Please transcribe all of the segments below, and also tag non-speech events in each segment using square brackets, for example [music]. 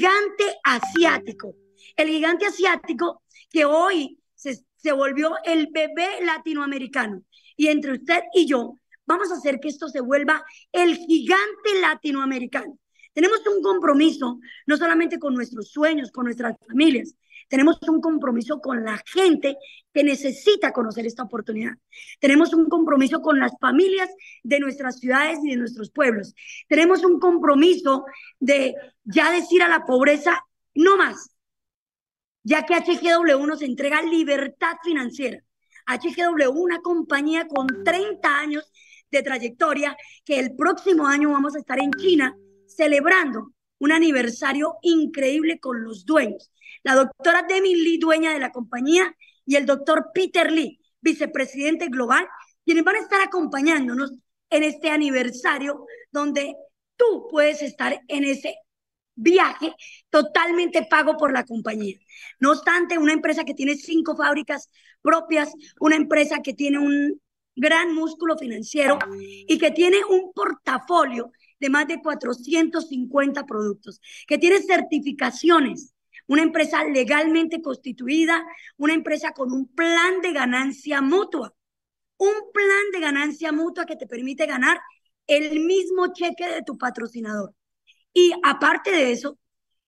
gigante asiático. El gigante asiático que hoy se, se volvió el bebé latinoamericano. Y entre usted y yo vamos a hacer que esto se vuelva el gigante latinoamericano. Tenemos un compromiso, no solamente con nuestros sueños, con nuestras familias, tenemos un compromiso con la gente que necesita conocer esta oportunidad. Tenemos un compromiso con las familias de nuestras ciudades y de nuestros pueblos. Tenemos un compromiso de ya decir a la pobreza, no más, ya que HGW nos entrega libertad financiera. HGW, una compañía con 30 años de trayectoria, que el próximo año vamos a estar en China celebrando un aniversario increíble con los dueños la doctora Demi Lee, dueña de la compañía, y el doctor Peter Lee, vicepresidente global, quienes van a estar acompañándonos en este aniversario donde tú puedes estar en ese viaje totalmente pago por la compañía. No obstante, una empresa que tiene cinco fábricas propias, una empresa que tiene un gran músculo financiero y que tiene un portafolio de más de 450 productos, que tiene certificaciones una empresa legalmente constituida, una empresa con un plan de ganancia mutua, un plan de ganancia mutua que te permite ganar el mismo cheque de tu patrocinador. Y aparte de eso,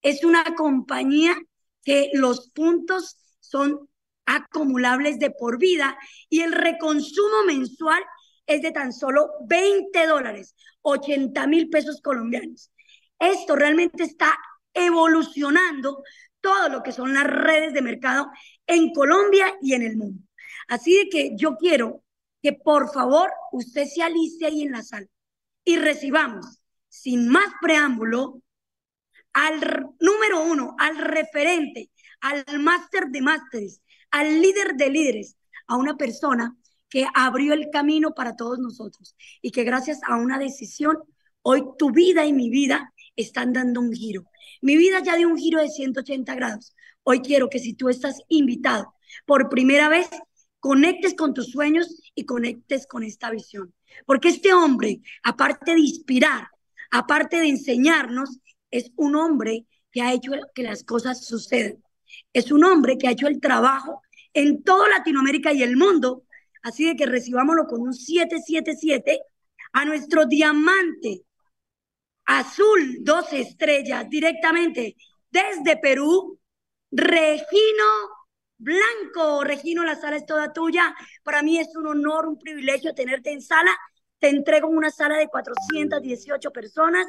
es una compañía que los puntos son acumulables de por vida y el reconsumo mensual es de tan solo 20 dólares, 80 mil pesos colombianos. Esto realmente está evolucionando todo lo que son las redes de mercado en Colombia y en el mundo. Así de que yo quiero que por favor usted se alice ahí en la sala y recibamos sin más preámbulo al número uno, al referente, al máster de másteres, al líder de líderes, a una persona que abrió el camino para todos nosotros y que gracias a una decisión, hoy tu vida y mi vida están dando un giro. Mi vida ya dio un giro de 180 grados. Hoy quiero que si tú estás invitado por primera vez, conectes con tus sueños y conectes con esta visión. Porque este hombre, aparte de inspirar, aparte de enseñarnos, es un hombre que ha hecho que las cosas sucedan. Es un hombre que ha hecho el trabajo en toda Latinoamérica y el mundo. Así de que recibámoslo con un 777 a nuestro diamante Azul, dos estrellas, directamente desde Perú. Regino Blanco, Regino, la sala es toda tuya. Para mí es un honor, un privilegio tenerte en sala. Te entrego una sala de 418 personas.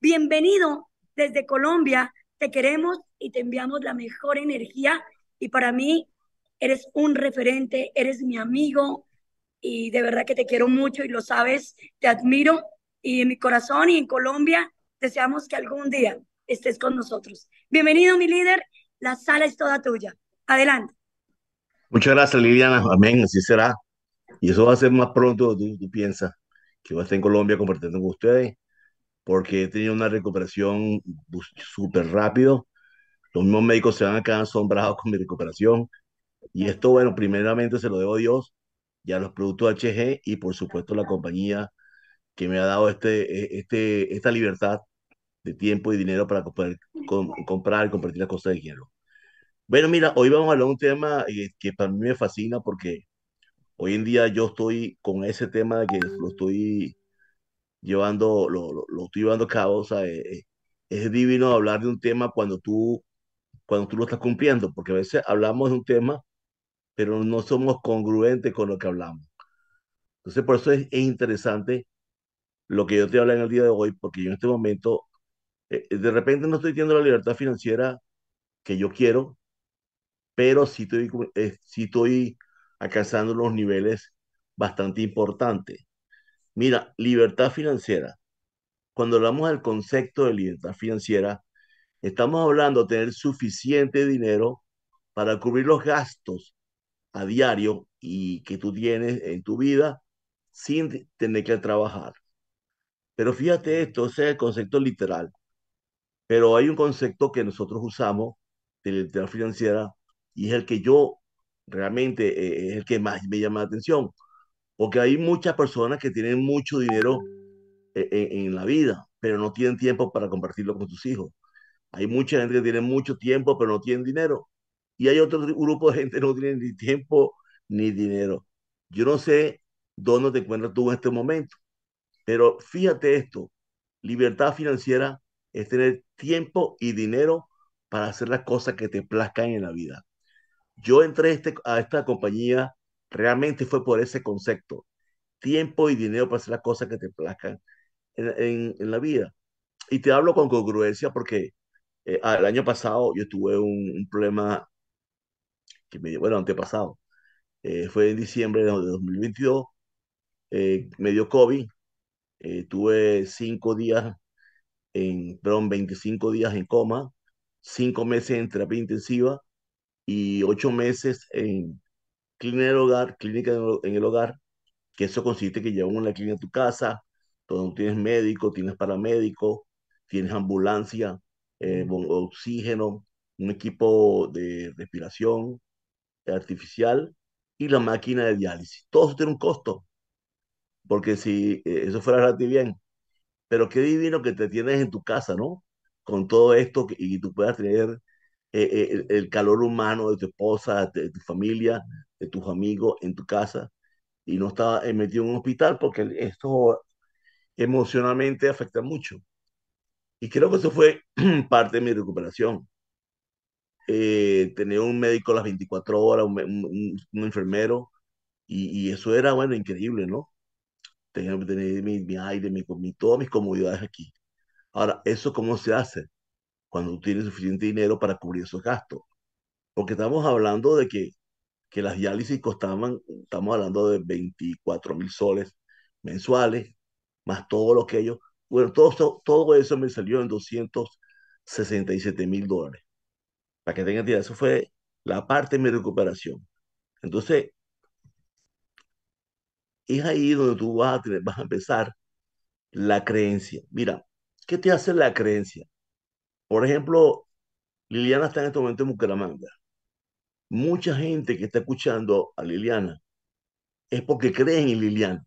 Bienvenido desde Colombia. Te queremos y te enviamos la mejor energía. Y para mí eres un referente, eres mi amigo y de verdad que te quiero mucho y lo sabes, te admiro y en mi corazón y en Colombia deseamos que algún día estés con nosotros. Bienvenido, mi líder. La sala es toda tuya. Adelante. Muchas gracias, Liliana. Amén. Así será. Y eso va a ser más pronto, tú, tú piensas, que va a estar en Colombia compartiendo con ustedes, porque he tenido una recuperación súper rápido. Los mismos médicos se van a quedar asombrados con mi recuperación. Y esto, bueno, primeramente se lo debo a Dios y a los productos HG y por supuesto la compañía que me ha dado este, e, este, esta libertad de tiempo y dinero para poder comprar y compartir las cosas que Hielo. Bueno, mira, hoy vamos a hablar de un tema eh, que para mí me fascina porque hoy en día yo estoy con ese tema que lo estoy llevando, lo, estoy llevando a cabo. O sea, eh, eh, es divino hablar de un tema cuando tú, cuando tú lo estás cumpliendo, porque a veces hablamos de un tema, pero no somos congruentes con lo que hablamos. Entonces, por eso es interesante lo que yo te hablé en el día de hoy, porque yo en este momento, eh, eh, de repente no estoy teniendo la libertad financiera que yo quiero, pero si estoy, eh, estoy alcanzando los niveles bastante importantes. Mira, libertad financiera. Cuando hablamos del concepto de libertad financiera, estamos hablando de tener suficiente dinero para cubrir los gastos a diario y que tú tienes en tu vida sin tener que trabajar. Pero fíjate esto, ese es el concepto literal. Pero hay un concepto que nosotros usamos de literatura financiera y es el que yo realmente eh, es el que más me llama la atención. Porque hay muchas personas que tienen mucho dinero eh, eh, en, la vida, pero no tienen tiempo para compartirlo con sus hijos. Hay mucha gente que tiene mucho tiempo, pero no tienen dinero. Y hay otro grupo de gente que no tiene ni tiempo ni dinero. Yo no sé dónde te encuentras tú en este momento. Pero fíjate esto, libertad financiera es tener tiempo y dinero para hacer las cosas que te plazcan en la vida. Yo entré a este, esta compañía realmente fue por ese concepto, tiempo y dinero para hacer las cosas que te plazcan en, la vida. Y te hablo con congruencia porque el eh, año pasado yo tuve un, problema que me bueno, antepasado, eh, fue en diciembre de 2022, eh, me dio COVID eh, tuve cinco días, en, perdón, 25 días en coma, cinco meses en terapia intensiva y ocho meses en clínica hogar, clínica en el hogar, que eso consiste que llevan una clínica a tu casa, donde tienes médico, tienes paramédico, tienes ambulancia, eh, oxígeno, un equipo de respiración artificial y la máquina de diálisis. Todo eso tiene un costo porque si eh, eso fuera gratis, bien. pero qué divino que te tienes en tu casa, ¿no? Con todo esto y tú puedas tener eh, eh, el, calor humano de tu esposa, de, tu familia, de tus amigos en tu casa y no estaba metido en un hospital porque esto emocionalmente afecta mucho. Y creo que eso fue [clears throat] parte de mi recuperación. Tenía tener un médico las 24 horas, un, enfermero, y, eso era, bueno, increíble, ¿no? tenía que tener mi, aire, mi, mi, todas mis comodidades aquí. Ahora, ¿eso cómo se hace? Cuando tú tienes suficiente dinero para cubrir esos gastos. Porque estamos hablando de que, que las diálisis costaban, estamos hablando de 24 mil soles mensuales, más todo lo que ellos, bueno, todo, todo eso me salió en 267 mil dólares. Para que tengan idea, eso fue la parte de mi recuperación. Entonces, es ahí donde tú vas a, a empezar la creencia. Mira, ¿qué te hace la creencia? Por ejemplo, Liliana está en este momento en Bucaramanga. Mucha gente que está escuchando a Liliana es porque creen en Liliana.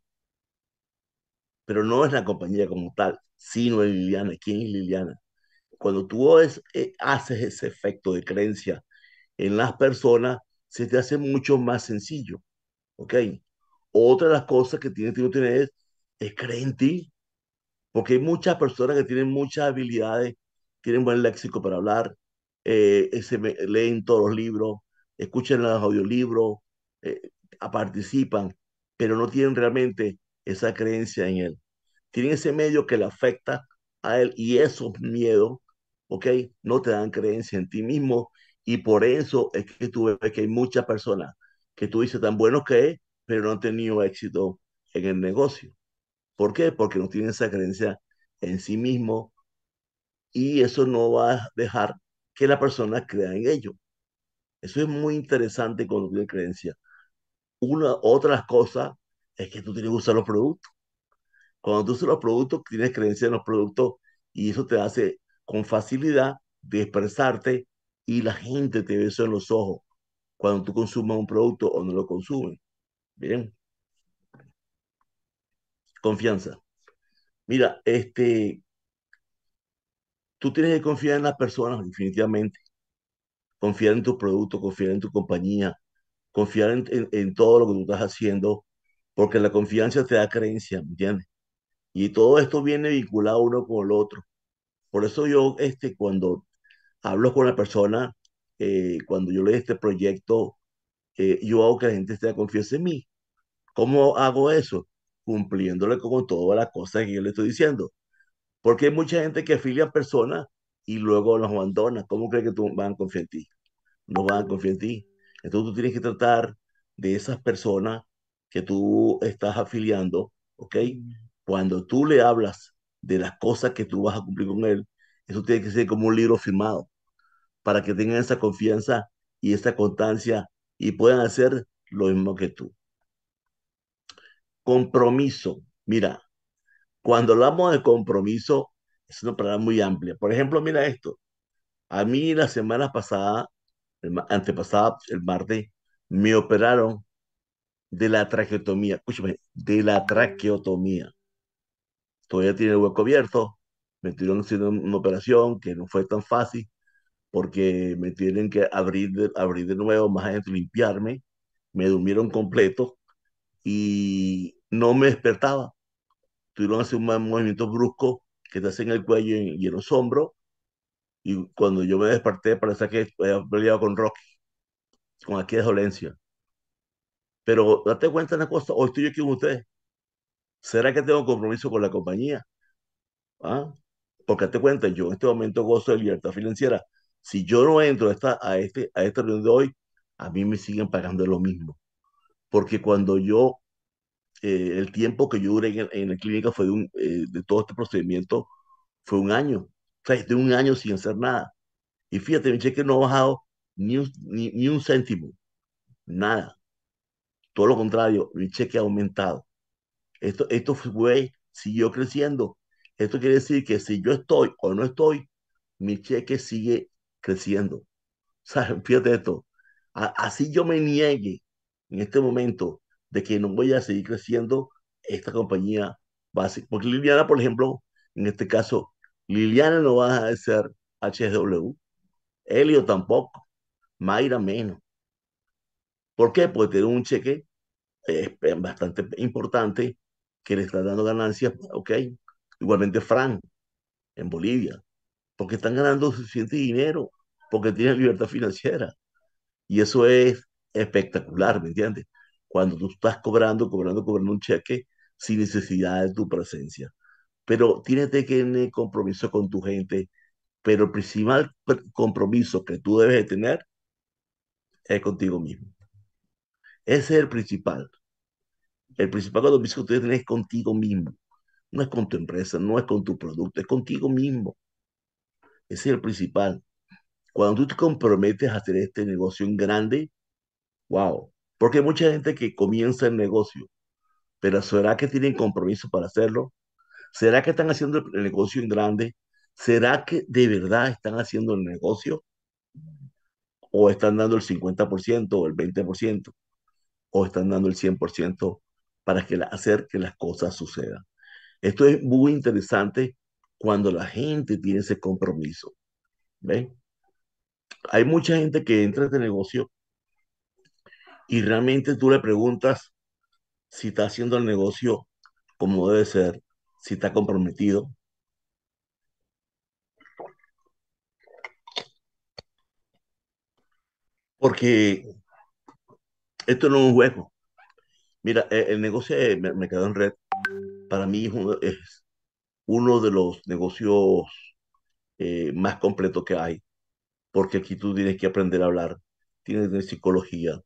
Pero no es la compañía como tal, sino en Liliana. ¿Quién es Liliana? Cuando tú eh, haces ese efecto de creencia en las personas, se te hace mucho más sencillo. ¿Ok? Otra de las cosas que tiene que tener es, creer en ti. Porque hay muchas personas que tienen muchas habilidades, tienen buen léxico para hablar, eh, eh, leen todos los libros, escuchan los audiolibros, eh, participan, pero no tienen realmente esa creencia en él. Tienen ese medio que le afecta a él y esos miedos, ¿ok? No te dan creencia en ti mismo y por eso es que tú que hay muchas personas que tú dices tan buenos que es, pero no han tenido éxito en el negocio. ¿Por qué? Porque no tienen esa creencia en sí mismo y eso no va a dejar que la persona crea en ello. Eso es muy interesante cuando tiene creencia. Una, otra cosa es que tú tienes que usar los productos. Cuando tú usas los productos, tienes creencia en los productos y eso te hace con facilidad de expresarte y la gente te ve eso en los ojos cuando tú consumas un producto o no lo consumes. Bien. Confianza. Mira, este, tú tienes que confiar en las personas, definitivamente. Confiar en tu producto, confiar en tu compañía, confiar en, todo lo que tú estás haciendo, porque la confianza te da creencia, ¿me entiendes? Y todo esto viene vinculado uno con el otro. Por eso yo, este, cuando hablo con la persona, eh, cuando yo leo este proyecto, eh, yo hago que la gente tenga confianza en mí. ¿Cómo hago eso? Cumpliéndole con todas las cosas que yo le estoy diciendo. Porque hay mucha gente que a personas y luego los abandona. ¿Cómo crees que tú van a confiar en ti? No van a confiar en ti. Entonces tú tienes que tratar de esas personas que tú estás afiliando, ¿ok? Cuando tú le hablas de las cosas que tú vas a cumplir con él, eso tiene que ser como un libro firmado, para que tengan esa confianza y esa constancia y puedan hacer lo mismo que tú. Compromiso. Mira, cuando hablamos de compromiso, es una palabra muy amplia. Por ejemplo, mira esto. A mí la semana pasada, el, antepasada, el martes, me operaron de la traqueotomía. Escúchame, de la traqueotomía. Todavía tiene el hueco abierto. Me tuvieron haciendo una operación que no fue tan fácil porque me tienen que abrir abrir de nuevo, más adentro, limpiarme. Me durmieron completo y no me despertaba. Tuvieron hacer un movimiento brusco que te en el cuello y en los hombros. Y cuando yo me desperté, parecía que había peleado con Rocky, con aquella dolencia. Pero date cuenta de una cosa, hoy estoy aquí con ustedes. ¿Será que tengo compromiso con la compañía? ¿Ah? Porque date cuenta, yo en este momento gozo de libertad financiera. Si yo no entro esta, a este, a esta reunión de hoy, a mí me siguen pagando lo mismo. Porque cuando yo eh, el tiempo que yo duré en, la clínica fue de, un, eh, de todo este procedimiento, fue un año. tres de un año sin hacer nada. Y fíjate, mi cheque no ha bajado ni un, ni, un céntimo, nada. Todo lo contrario, mi cheque ha aumentado. Esto, esto fue, siguió creciendo. Esto quiere decir que si yo estoy o no estoy, mi cheque sigue creciendo. [laughs] O sea, fíjate esto. así yo me niegue en este momento de que no voy a seguir creciendo esta compañía básica. Porque Liliana, por ejemplo, en este caso, Liliana no va a ser HSW, Helio tampoco, Mayra menos. ¿Por qué? Porque tiene un cheque eh, bastante importante que le está dando ganancias, ok. Igualmente Fran, en Bolivia, porque están ganando suficiente dinero, porque tienen libertad financiera. Y eso es espectacular, ¿me entiendes? cuando tú estás cobrando, cobrando, cobrando un cheque sin necesidad de tu presencia. Pero tienes que tener compromiso con tu gente, pero el principal compromiso que tú debes de tener es contigo mismo. Ese es el principal. El principal compromiso que tú debes tener es contigo mismo. No es con tu empresa, no es con tu producto, es contigo mismo. Ese es el principal. Cuando tú te comprometes a hacer este negocio en grande, wow, porque hay mucha gente que comienza el negocio, pero ¿será que tienen compromiso para hacerlo? ¿Será que están haciendo el negocio en grande? ¿Será que de verdad están haciendo el negocio? ¿O están dando el 50% o el 20%? ¿O están dando el 100% para que hacer que las cosas sucedan? Esto es muy interesante cuando la gente tiene ese compromiso. ¿Ven? Hay mucha gente que entra en este negocio y realmente tú le preguntas si está haciendo el negocio como debe ser, si está comprometido. Porque esto no es un juego. Mira, eh, el negocio de eh, quedó en Red para mí es uno, de los negocios eh, más completos que hay, porque aquí tú tienes que aprender a hablar, tienes que tener psicología,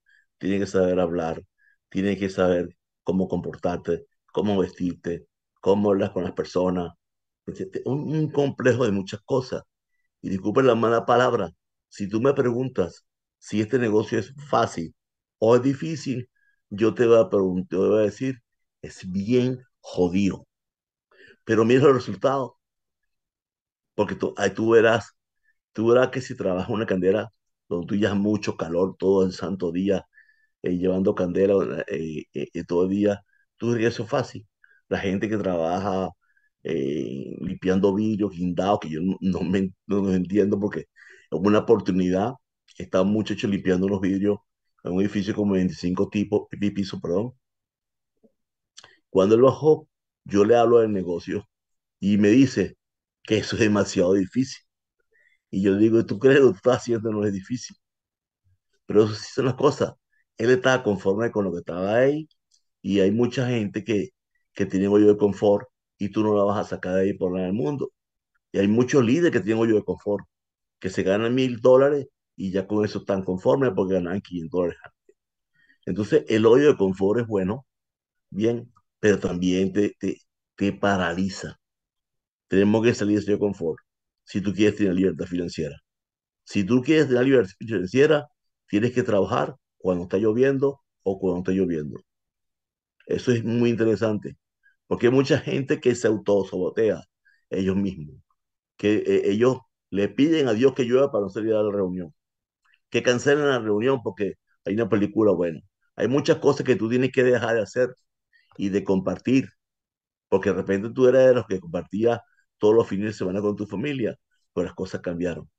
tiene que saber hablar, tiene que saber cómo comportarte, cómo vestirte, cómo hablar con las personas. Un, un complejo de muchas cosas. Y disculpen la mala palabra, si tú me preguntas si este negocio es fácil o es difícil, yo te voy a, preguntar, voy a decir, es bien jodido. Pero mira el resultado. Porque tú, ahí tú verás, tú verás que si trabajas una candela donde tú ya mucho calor todo el santo día, eh, llevando candela eh, eh todo el día, tú dirías eso fácil. La gente que trabaja eh, limpiando vidrios, guindados, que yo no, entiendo porque es una oportunidad, está un muchacho limpiando los vidrios en un edificio como 25 tipos, pisos, perdón. Cuando él bajó, yo le hablo del negocio y me dice que eso es demasiado difícil. Y yo digo, ¿tú crees que lo que estás haciendo no es difícil? Pero eso sí son las cosas él estaba conforme con lo que estaba ahí y hay mucha gente que, que tiene hoyo de confort y tú no la vas a sacar de ahí por nada del mundo. Y hay muchos líderes que tienen hoyo de confort, que se ganan mil dólares y ya con eso están conformes porque ganan 500 dólares. Entonces, el hoyo de confort es bueno, bien, pero también te, te, paraliza. Tenemos que salir de ese confort si tú quieres tener libertad financiera. Si tú quieres tener libertad financiera, tienes que trabajar cuando está lloviendo o cuando está lloviendo. Eso es muy interesante, porque hay mucha gente que se autosabotea ellos mismos, que eh, ellos le piden a Dios que llueva para no salir a la reunión, que cancelen la reunión porque hay una película buena. Hay muchas cosas que tú tienes que dejar de hacer y de compartir, porque de repente tú eras de los que compartías todos los fines de semana con tu familia, pero las cosas cambiaron.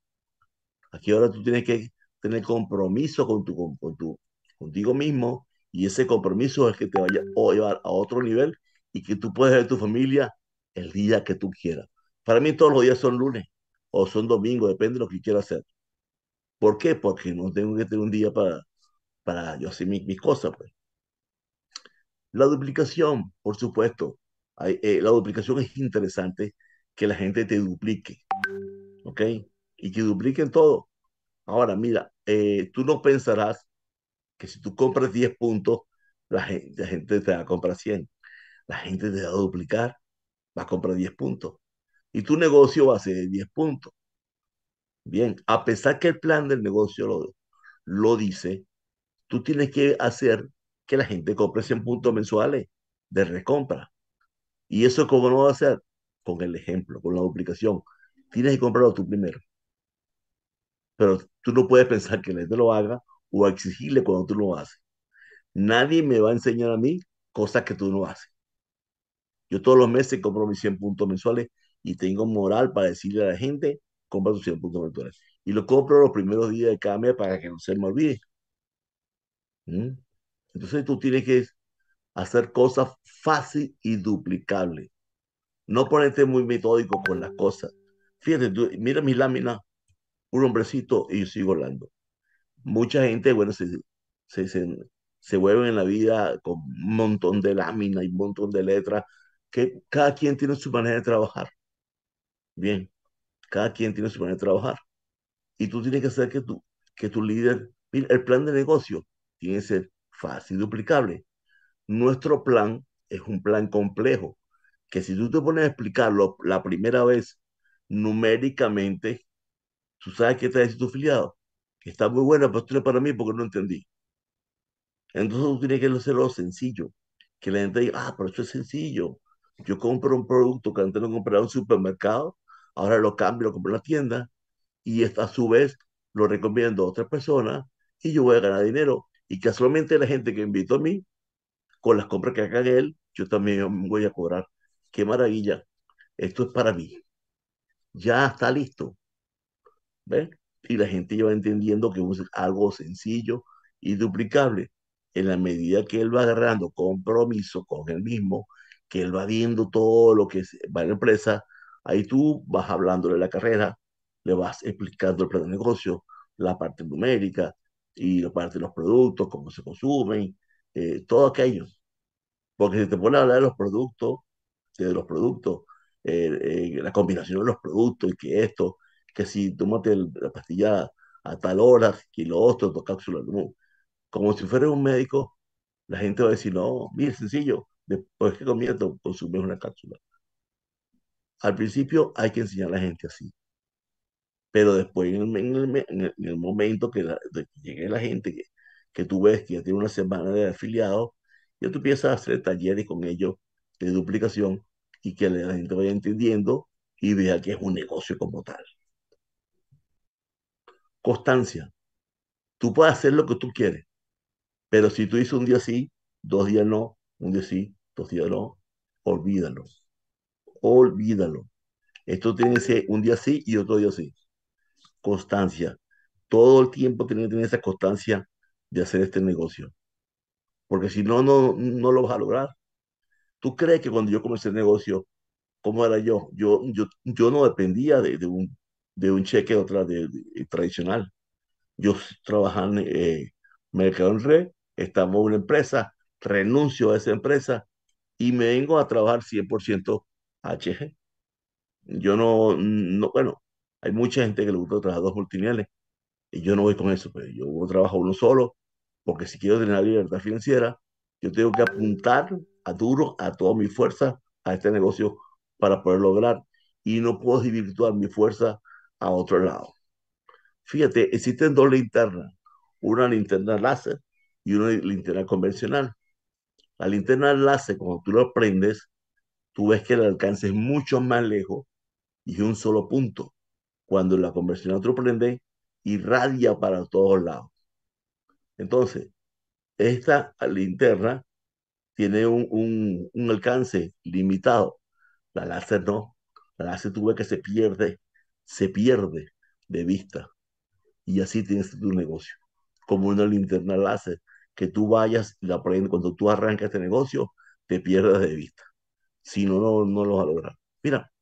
Aquí ahora tú tienes que tener compromiso con tu, con contigo mismo y ese compromiso es que te vaya a llevar a otro nivel y que tú puedas ver tu familia el día que tú quieras. Para mí todos los días son lunes o son domingos, depende de lo que quiera hacer. ¿Por qué? Porque no tengo que tener un día para, para yo hacer mis, cosas. Pues. La duplicación, por supuesto. Eh, la duplicación es interesante que la gente te duplique. ¿Ok? Y que dupliquen todo. Ahora, mira, eh, tú no pensarás que si tú compras 10 puntos, la gente, la te va a comprar 100. La gente te va a duplicar, va a comprar 10 puntos. Y tu negocio va a ser de 10 puntos. Bien, a pesar que el plan del negocio lo, lo dice, tú tienes que hacer que la gente compre 100 puntos mensuales de recompra. ¿Y eso cómo lo va a hacer? Con el ejemplo, con la duplicación. Tienes que comprarlo tú primero pero tú no puedes pensar que la gente lo haga o exigirle cuando tú lo haces. Nadie me va a enseñar a mí cosas que tú no haces. Yo todos los meses compro mis 100 puntos mensuales y tengo moral para decirle a la gente, compra sus 100 puntos mensuales. Y lo compro los primeros días de cada mes para que no se me olvide. ¿Mm? Entonces tú tienes que hacer cosas fácil y duplicable. No ponerte muy metódico con las cosas. Fíjate, mira mis láminas un hombrecito y yo sigo hablando. Mucha gente, bueno, se, se, se, vuelve en la vida con un montón de láminas y un montón de letras, que cada quien tiene su manera de trabajar. Bien, cada quien tiene su manera de trabajar. Y tú tienes que hacer que tu, que tu líder, el plan de negocio tiene que ser fácil, duplicable. Nuestro plan es un plan complejo, que si tú te pones a explicarlo la primera vez numéricamente, tú sabes que está tu afiliado, está muy buena, pero esto es para mí porque no entendí. Entonces tú tienes que hacerlo sencillo, que la gente diga, ah, pero esto es sencillo. Yo compro un producto que antes no compraba en un supermercado, ahora lo cambio, lo compro en la tienda y a su vez lo recomiendo a otras personas y yo voy a ganar dinero. Y casualmente la gente que invito a mí, con las compras que haga él, yo también voy a cobrar. ¡Qué maravilla! Esto es para mí. Ya está listo. Y la gente ya va entendiendo que es algo sencillo y duplicable en la medida que él va agarrando compromiso con él mismo, que él va viendo todo lo que va en la empresa, ahí tú vas hablándole la carrera, le vas explicando el plan de negocio, la parte numérica y la parte de los productos, cómo se consumen, eh, todo aquello. Porque si te pones a hablar de los productos, de los productos, eh, eh, la combinación de los productos y que esto, que si tú la pastilla a tal hora, que lo otro, dos cápsulas, Como si fueras un médico, la gente va a decir, no, mire, sencillo, después que comienzo, consumes una cápsula. Al principio hay que enseñar a la gente así. Pero después, en el, momento que, llegue la gente que, que, tú ves que ya tiene una semana de afiliado, ya tú empiezas a hacer talleres con ellos de duplicación y que la gente vaya entendiendo y vea que es un negocio como tal constancia. Tú puedes hacer lo que tú quieres, pero si tú dices un día sí, dos días no, un día sí, dos días no, olvídalo. Olvídalo. Esto tiene que ser un día sí y otro día sí. Constancia. Todo el tiempo tiene que tener esa constancia de hacer este negocio. Porque si no, no, no lo vas a lograr. ¿Tú crees que cuando yo comencé el negocio, cómo era yo? Yo, yo, yo no dependía de, de, un, de un cheque, otra de, eh, tradicional. Yo trabajo en eh, Mercado en Red, estamos en una empresa, renuncio a esa empresa y me vengo a trabajar 100% HG. Yo no, no, bueno, hay mucha gente que le gusta trabajar dos multiniales y yo no voy con eso, pero pues, yo trabajo uno solo porque si quiero tener la libertad financiera, yo tengo que apuntar a duro, a toda mi fuerza, a este negocio para poder lograr y no puedo desvirtuar mi fuerza otro lado. Fíjate, existen dos linternas, una linterna láser y una linterna convencional. La linterna láser, cuando tú lo prendes, tú ves que el alcance es mucho más lejos y es un solo punto. Cuando la convencional tú prende, irradia para todos lados. Entonces, esta linterna tiene un, un alcance limitado. La láser no. La láser tú ves que se pierde se pierde de vista. Y así tienes tu negocio. Como una linterna láser, que tú vayas y la Cuando tú arrancas este negocio, te pierdas de vista. Si no, no, lo vas a lograr. Mira,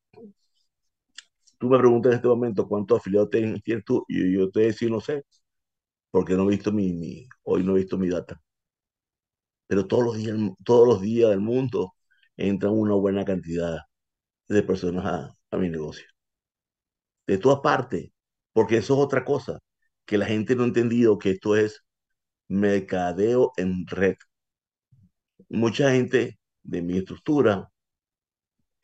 tú me preguntas en este momento cuántos afiliados tienes, tú, y yo te decía, no sé, porque no he visto mi, hoy no he visto mi data. Pero todos los días, todos los días del mundo entran una buena cantidad de personas a mi negocio de todas partes, porque eso es otra cosa que la gente no ha entendido que esto es mercadeo en red. Mucha gente de mi estructura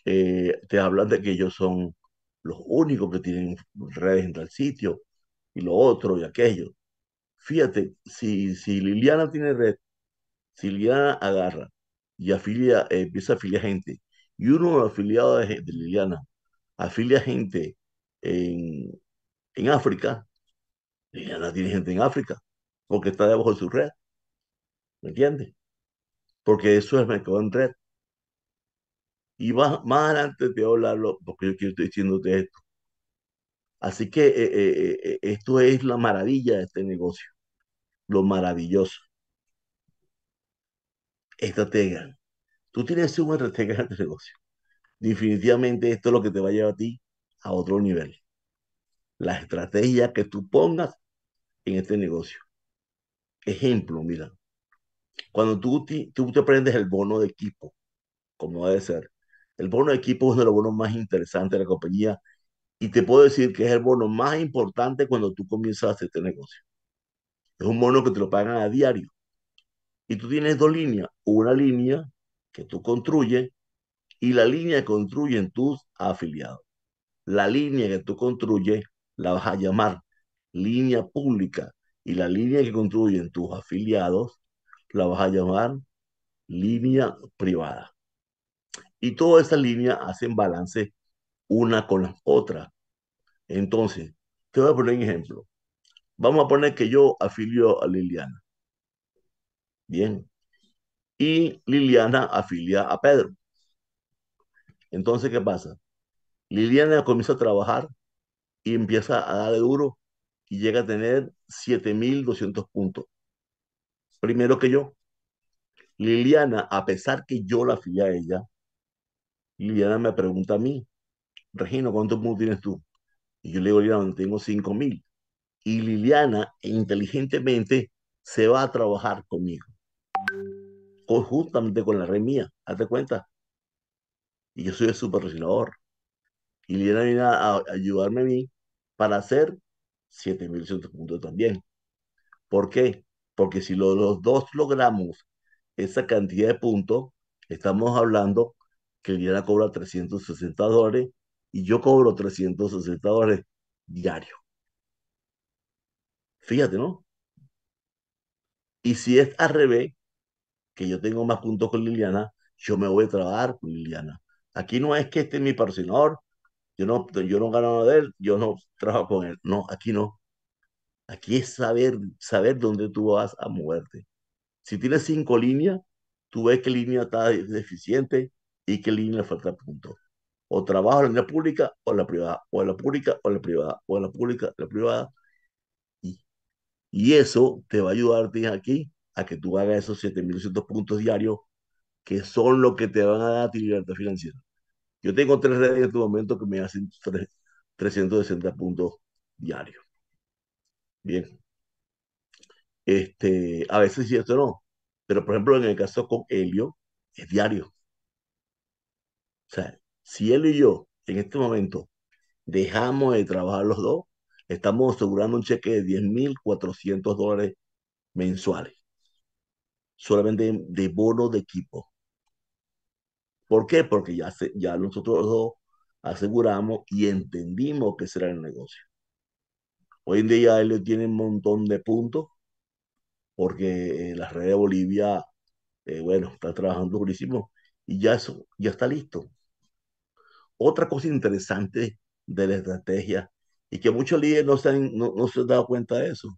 eh, te hablan de que ellos son los únicos que tienen redes en tal sitio y lo otro y aquello. Fíjate, si, si Liliana tiene red, si Liliana agarra y afilia, eh, empieza a afiliar gente, y uno afiliado de, de Liliana afilia gente en, África, y ya no tiene gente en África, porque está debajo de su red. ¿Me entiendes? Porque eso es mercado en red. Y más, más adelante te voy hablarlo, porque yo quiero estoy diciéndote esto. Así que eh, eh, eh, esto es la maravilla de este negocio, lo maravilloso. Estrategia. Tú tienes un en este negocio. Definitivamente esto es lo que te va a llevar a ti a otro nivel. La estrategia que tú pongas en este negocio. Ejemplo, mira, cuando tú, tú te aprendes el bono de equipo, como debe ser, el bono de equipo es uno de los bonos más interesantes de la compañía y te puedo decir que es el bono más importante cuando tú comienzas a hacer este negocio. Es un bono que te lo pagan a diario. Y tú tienes dos líneas. Una línea que tú construyes y la línea que construyen tus afiliados la línea que tú construyes la vas a llamar línea pública y la línea que construyen tus afiliados la vas a llamar línea privada. Y toda esas línea hacen balance una con la otra. Entonces, te voy a poner un ejemplo. Vamos a poner que yo afilio a Liliana. Bien. Y Liliana afilia a Pedro. Entonces, ¿qué pasa? Liliana comienza a trabajar y empieza a darle duro y llega a tener 7.200 puntos. Primero que yo. Liliana, a pesar que yo la fui a ella, Liliana me pregunta a mí, Regino, ¿cuántos puntos tienes tú? Y yo le digo, Liliana, tengo 5.000. Y Liliana inteligentemente se va a trabajar conmigo. conjuntamente con la reina mía, hazte cuenta. Y yo soy el Liliana viene a, ayudarme a mí para hacer 7.800 puntos también. ¿Por qué? Porque si los dos logramos esa cantidad de puntos, estamos hablando que Liliana cobra 360 dólares y yo cobro 360 dólares diario. Fíjate, ¿no? Y si es al revés, que yo tengo más puntos con Liliana, yo me voy a trabajar con Liliana. Aquí no es que esté mi patrocinador yo no, gano nada de él, yo no trabajo con él. No, aquí no. Aquí es saber, saber dónde tú vas a moverte. Si tienes cinco líneas, tú ves qué línea está deficiente y qué línea falta punto. O trabajo en la pública o la privada, o en la pública o en la privada, o en la pública la privada. Y, y eso te va a ayudar aquí a que tú hagas esos 7.200 puntos diarios que son lo que te van a dar a tu libertad financiera. Yo tengo tres redes en este momento que me hacen 360 puntos diarios. Bien. Este, a veces sí, esto no. Pero por ejemplo, en el caso con Helio, es diario. O sea, si él y yo en este momento dejamos de trabajar los dos, estamos asegurando un cheque de 10.400 dólares mensuales, solamente de bono de equipo. ¿Por qué? Porque ya, nosotros dos aseguramos y entendimos que será el negocio. Hoy en día él tiene un montón de puntos porque eh, la red de Bolivia, eh, bueno, está trabajando durísimo y ya eso, ya está listo. Otra cosa interesante de la estrategia y que muchos líderes no se han, no, se han dado cuenta de eso.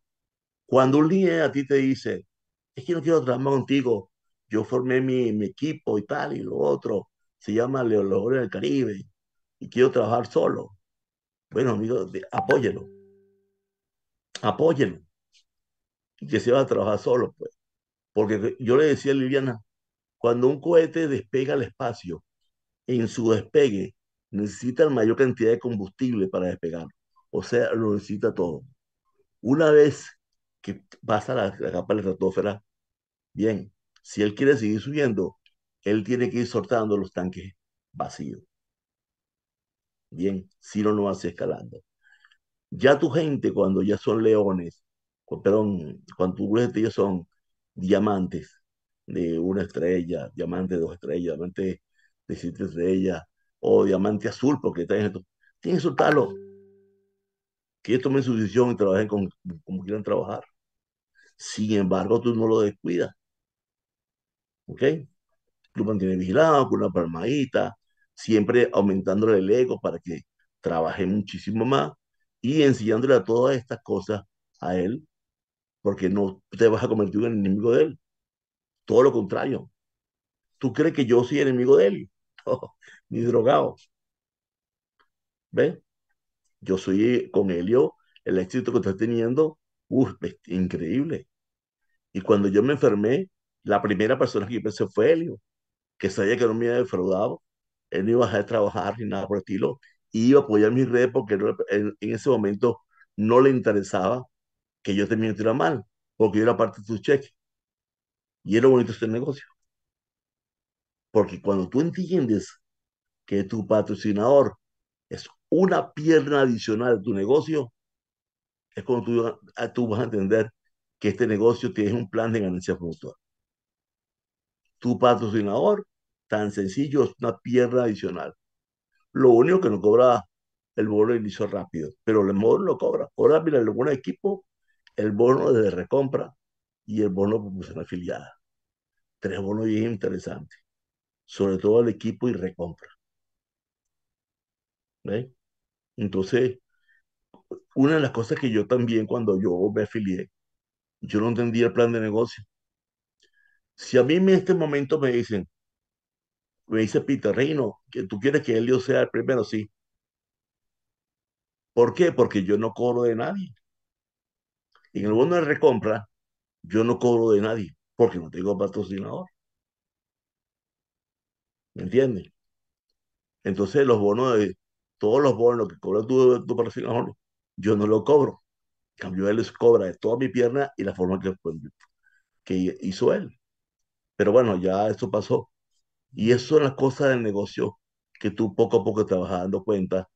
Cuando un líder a ti te dice, es que no quiero trabajar contigo, yo formé mi, equipo y tal, y lo otro, se llama León del Caribe, y quiero trabajar solo. Bueno, amigos, apóyelo. Apóyelo. Y que se va a trabajar solo, pues. Porque yo le decía a Liliana, cuando un cohete despega al espacio, en su despegue necesita la mayor cantidad de combustible para despegar. O sea, lo necesita todo. Una vez que pasa la, capa de la estratosfera, bien, si él quiere seguir subiendo, él tiene que ir sortando los tanques vacíos. Bien, si no, no hace escalando. Ya tu gente, cuando ya son leones, perdón, cuando tu gente ya son diamantes de una estrella, diamante de dos estrellas, diamante de siete estrellas, o diamante azul, porque en esto. tienes que soltarlo. Que ellos tomen su decisión y trabajen como quieran trabajar. Sin embargo, tú no lo descuidas. ¿ok? Lo mantiene vigilado con una palmadita, siempre aumentándole el ego para que trabaje muchísimo más y enseñándole a todas estas cosas a él, porque no te vas a convertir en enemigo de él. Todo lo contrario. ¿Tú crees que yo soy enemigo de él? [laughs] Oh, ni drogado. ¿Ves? Yo soy eh, con Helio, el éxito que está teniendo, uff, increíble. Y cuando yo me enfermé, la primera persona que yo pensé fue Helio, que sabía que no me había defraudado, él no iba a dejar de trabajar ni nada por el estilo, iba a apoyar mi red porque en, ese momento no le interesaba que yo también estuviera mal, porque yo era parte de su cheque. Y era bonito este negocio. Porque cuando tú entiendes que tu patrocinador es una pierna adicional de tu negocio, es cuando tú, ah, tú vas a entender que este negocio tiene un plan de ganancia productora tu patrocinador, tan sencillo, es una pierna adicional. Lo único que no cobra el bono de inicio rápido, pero el bono lo cobra. Ahora, mira, el bono equipo, el bono de recompra y el bono de promoción afiliada. Tres bonos bien interesantes, sobre todo el equipo y recompra. Entonces, una de las cosas que yo también cuando yo me afilié, yo no entendía el plan de negocio. Si a mí en este momento me dicen, me dice Peter Reino, que tú quieres que él sea el primero, sí. ¿Por qué? Porque yo no cobro de nadie. En el bono de recompra, yo no cobro de nadie, porque no tengo patrocinador. ¿Me entiendes? Entonces, los bonos de todos los bonos que cobra tu, patrocinador, yo no lo cobro. cambio, él les cobra de toda mi pierna y la forma que, que hizo él. Pero bueno, ya eso pasó. Y eso es la cosa del negocio que tú poco a poco te vas dando cuenta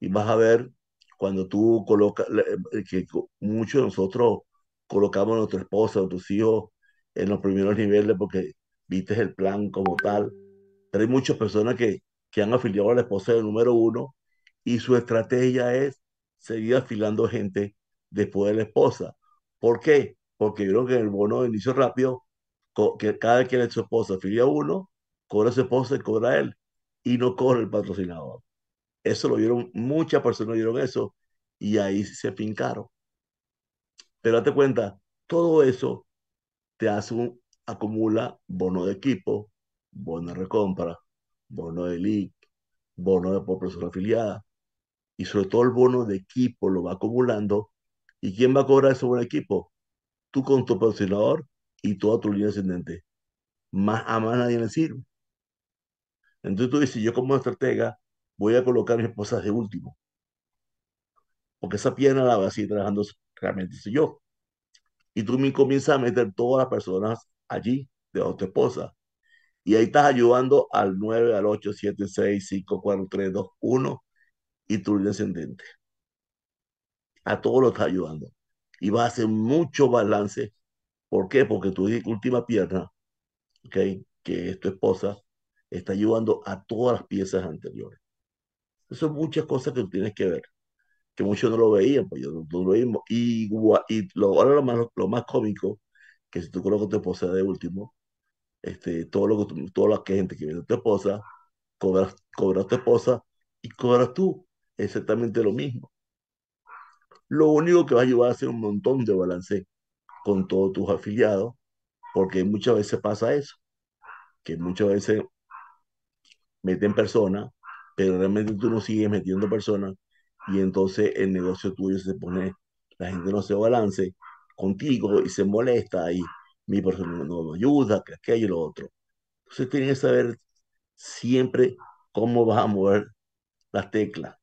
y vas a ver cuando tú colocas, eh, que muchos de nosotros colocamos a nuestra esposa, a tus hijos en los primeros niveles porque viste el plan como tal. Pero hay muchas personas que, que han afiliado a la esposa del número uno y su estrategia es seguir afilando gente después de la esposa. ¿Por qué? Porque vieron que el bono de inicio rápido que cada quien es su esposa afiliado uno, cobra a su esposa y cobra a él, y no cobra el patrocinador. Eso lo vieron, muchas personas vieron eso, y ahí se fincaron. Pero date cuenta, todo eso te hace un, acumula bono de equipo, bono de recompra, bono de league, bono de por persona afiliada, y sobre todo el bono de equipo lo va acumulando. ¿Y quién va a cobrar eso bono equipo? Tú con tu patrocinador y toda tu línea ascendente. Más a más nadie le sirve. Entonces tú dices, yo como estratega voy a colocar a esposa esposas de último. Porque esa pierna la va a seguir trabajando realmente soy yo. Y tú me comienzas a meter todas las personas allí, de tu esposa. Y ahí estás ayudando al 9, al 8, 7, 6, 5, 4, 3, 2, 1 y tu descendente. A todos lo estás ayudando. Y vas a hacer mucho balance ¿Por qué? Porque tu última pierna, ¿okay? que es tu esposa, está ayudando a todas las piezas anteriores. Eso son muchas cosas que tú tienes que ver, que muchos no lo veían, pues yo no, lo vimos. Y, ahora lo más, lo más cómico, que si tú colocas tu esposa de último, este, todo lo que toda la gente que viene a tu esposa, cobras, cobras tu esposa y cobras tú exactamente lo mismo. Lo único que va a ayudar a hacer un montón de balance con todos tus afiliados, porque muchas veces pasa eso, que muchas veces meten personas, pero realmente tú no sigues metiendo personas y entonces el negocio tuyo se pone, la gente no se balance contigo y se molesta y mi persona no me ayuda, que hay y lo otro. Entonces tienes que saber siempre cómo vas a mover las teclas.